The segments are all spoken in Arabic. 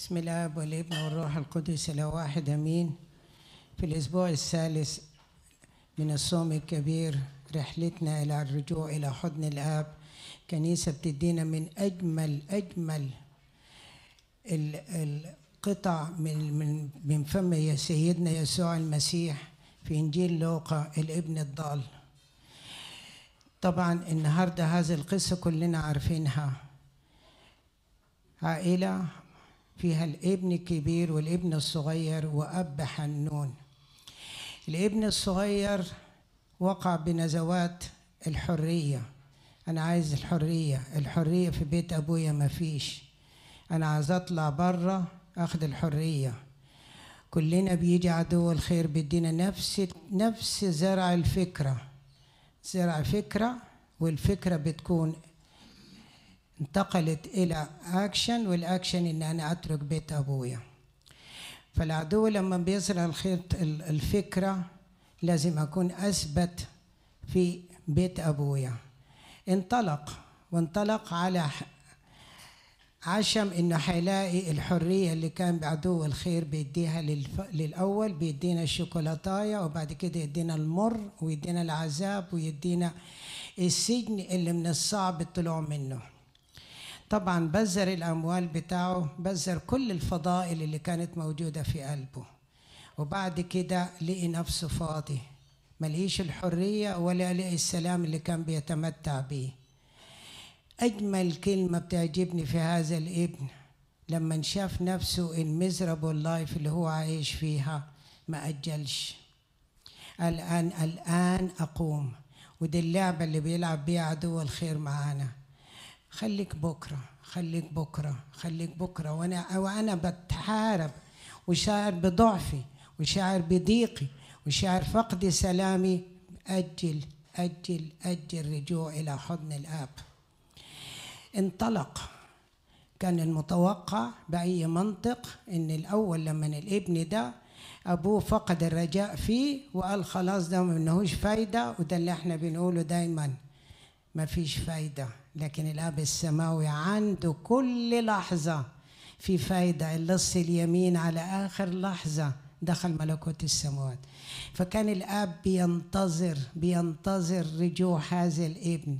بسم الاب والابن والروح القدس واحد امين في الاسبوع الثالث من الصوم الكبير رحلتنا الى الرجوع الى حضن الاب كنيسه بتدينا من اجمل اجمل القطع من من من فم سيدنا يسوع المسيح في انجيل لوقا الابن الضال طبعا النهارده هذه القصه كلنا عارفينها عائله فيها الابن الكبير والابن الصغير وأب حنون الابن الصغير وقع بنزوات الحرية أنا عايز الحرية الحرية في بيت أبويا مفيش أنا عايز أطلع برة أخد الحرية كلنا بيجي عدو الخير بيدينا نفس نفس زرع الفكرة زرع فكرة والفكرة بتكون انتقلت إلى أكشن والأكشن إن أنا أترك بيت أبويا فالعدو لما بيزرع الخيط الفكرة لازم أكون أثبت في بيت أبويا انطلق وانطلق على عشم انه حيلاقي الحريه اللي كان بعدو الخير بيديها للف... للاول بيدينا الشوكولاتايه وبعد كده يدينا المر ويدينا العذاب ويدينا السجن اللي من الصعب الطلوع منه طبعا بذر الأموال بتاعه بذر كل الفضائل اللي كانت موجودة في قلبه وبعد كده لقي نفسه فاضي ملقيش الحرية ولا لقي السلام اللي كان بيتمتع بيه أجمل كلمة بتعجبني في هذا الابن لما شاف نفسه المزربل لايف اللي هو عايش فيها ما أجلش الآن الآن أقوم ودي اللعبة اللي بيلعب بيها عدو الخير معانا خليك بكرة خليك بكرة خليك بكرة وأنا وأنا بتحارب وشاعر بضعفي وشاعر بضيقي وشاعر فقد سلامي أجل أجل أجل رجوع إلى حضن الآب انطلق كان المتوقع بأي منطق إن الأول لما الابن ده أبوه فقد الرجاء فيه وقال خلاص ده ما فايدة وده اللي احنا بنقوله دايما مفيش فايدة لكن الاب السماوي عنده كل لحظه في فايده اللص اليمين على اخر لحظه دخل ملكوت السماوات فكان الاب بينتظر بينتظر رجوع هذا الابن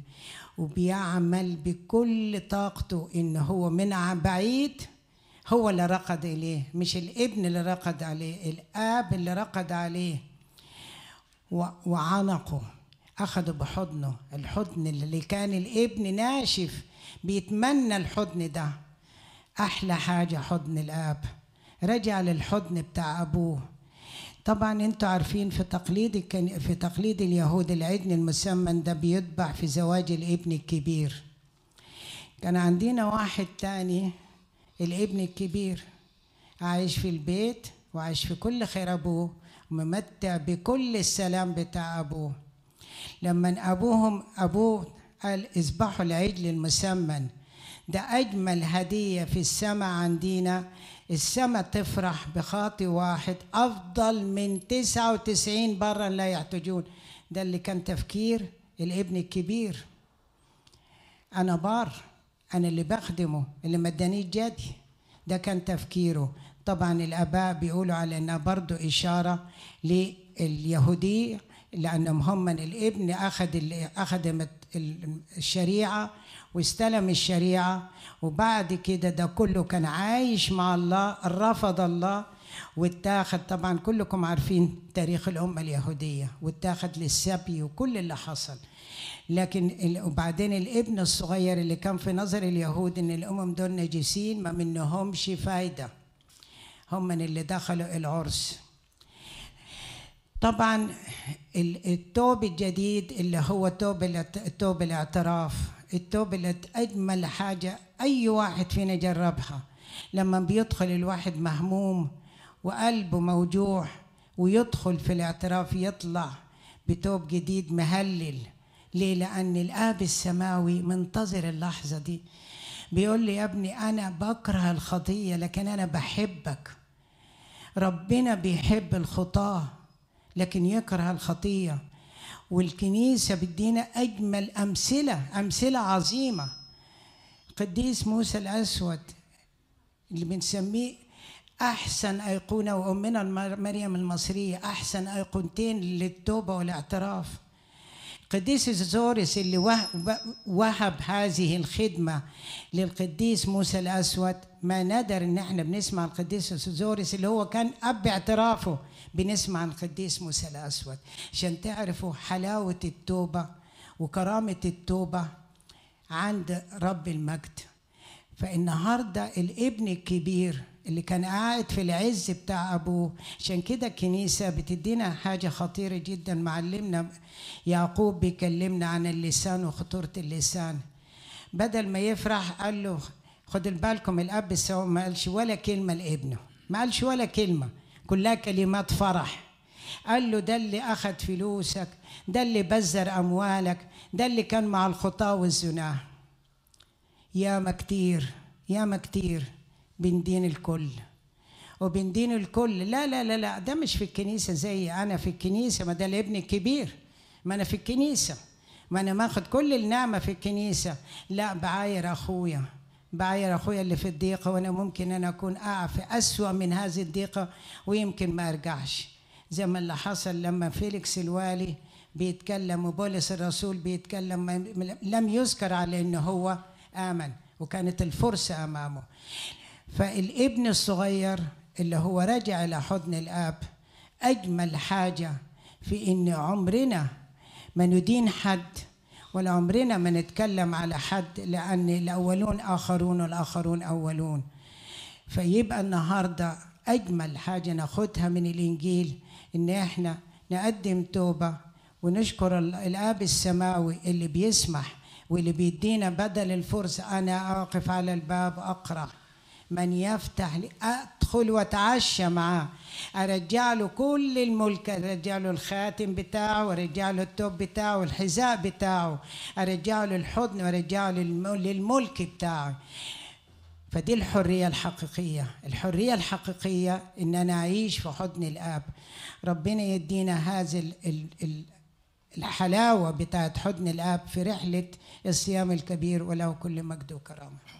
وبيعمل بكل طاقته ان هو من بعيد هو اللي رقد اليه مش الابن اللي رقد عليه الاب اللي رقد عليه وعنقه أخذوا بحضنه الحضن اللي كان الابن ناشف بيتمنى الحضن ده أحلى حاجة حضن الآب رجع للحضن بتاع أبوه طبعا انتوا عارفين في تقليد كان في تقليد اليهود العدن المسمن ده بيتبع في زواج الابن الكبير كان عندنا واحد تاني الابن الكبير عايش في البيت وعايش في كل خير ابوه وممتع بكل السلام بتاع ابوه لما أبوهم أبوه قال اذبحوا العجل المسمن ده أجمل هدية في السماء عندنا السماء تفرح بخاطي واحد أفضل من 99 برا لا يحتجون ده اللي كان تفكير الابن الكبير أنا بار أنا اللي بخدمه اللي مداني جدي ده كان تفكيره طبعا الآباء بيقولوا على إنها برضو إشارة لليهودية لأنهم هم الابن أخذ أخذ الشريعة واستلم الشريعة وبعد كده ده كله كان عايش مع الله رفض الله واتاخد طبعا كلكم عارفين تاريخ الأمة اليهودية واتاخد للسبي وكل اللي حصل لكن وبعدين الابن الصغير اللي كان في نظر اليهود ان الامم دول نجسين ما منهمش فايده هم من اللي دخلوا العرس طبعا التوب الجديد اللي هو توب التوب الاعتراف التوب اللي اجمل حاجه اي واحد فينا جربها لما بيدخل الواحد مهموم وقلبه موجوع ويدخل في الاعتراف يطلع بتوب جديد مهلل ليه لان الاب السماوي منتظر اللحظه دي بيقول لي يا ابني انا بكره الخطيه لكن انا بحبك ربنا بيحب الخطاه لكن يكره الخطيه والكنيسه بتدينا اجمل امثله امثله عظيمه قديس موسى الاسود اللي بنسميه احسن ايقونه وامنا مريم المصريه احسن ايقونتين للتوبه والاعتراف قديس الزورس اللي وهب هذه الخدمة للقديس موسى الأسود ما ندر إن احنا بنسمع القديس الزورس اللي هو كان أب اعترافه بنسمع القديس موسى الأسود عشان تعرفوا حلاوة التوبة وكرامة التوبة عند رب المجد فالنهاردة الابن الكبير اللي كان قاعد في العز بتاع ابوه عشان كده الكنيسه بتدينا حاجه خطيره جدا معلمنا يعقوب بيكلمنا عن اللسان وخطوره اللسان بدل ما يفرح قال له خدوا بالكم الاب السواء ما قالش ولا كلمه لابنه ما قالش ولا كلمه كلها كلمات فرح قال له ده اللي اخذ فلوسك ده اللي بذر اموالك ده اللي كان مع الخطاه والزنا ياما كتير ياما كتير بندين الكل وبندين الكل لا لا لا لا ده مش في الكنيسة زي أنا في الكنيسة ما ده الابن الكبير ما أنا في الكنيسة ما أنا ماخد كل النعمة في الكنيسة لا بعاير أخويا بعاير أخويا اللي في الضيقة وأنا ممكن أنا أكون أقع في أسوأ من هذه الضيقة ويمكن ما أرجعش زي ما اللي حصل لما فيليكس الوالي بيتكلم وبولس الرسول بيتكلم لم يذكر على أنه هو امن وكانت الفرصه امامه فالابن الصغير اللي هو راجع إلى حضن الأب أجمل حاجة في إن عمرنا ما ندين حد ولا عمرنا ما نتكلم على حد لأن الأولون آخرون والآخرون أولون فيبقى النهاردة أجمل حاجة ناخدها من الإنجيل إن إحنا نقدم توبة ونشكر الآب السماوي اللي بيسمح واللي بيدينا بدل الفرصة أنا أقف على الباب أقرأ من يفتح لي ادخل واتعشى معاه ارجع له كل الملك ارجع له الخاتم بتاعه وارجع له التوب بتاعه الحذاء بتاعه ارجع له الحضن وارجع له للملك بتاعه فدي الحريه الحقيقيه الحريه الحقيقيه ان انا اعيش في حضن الاب ربنا يدينا هذا الحلاوه بتاعت حضن الاب في رحله الصيام الكبير وله كل مجد وكرامه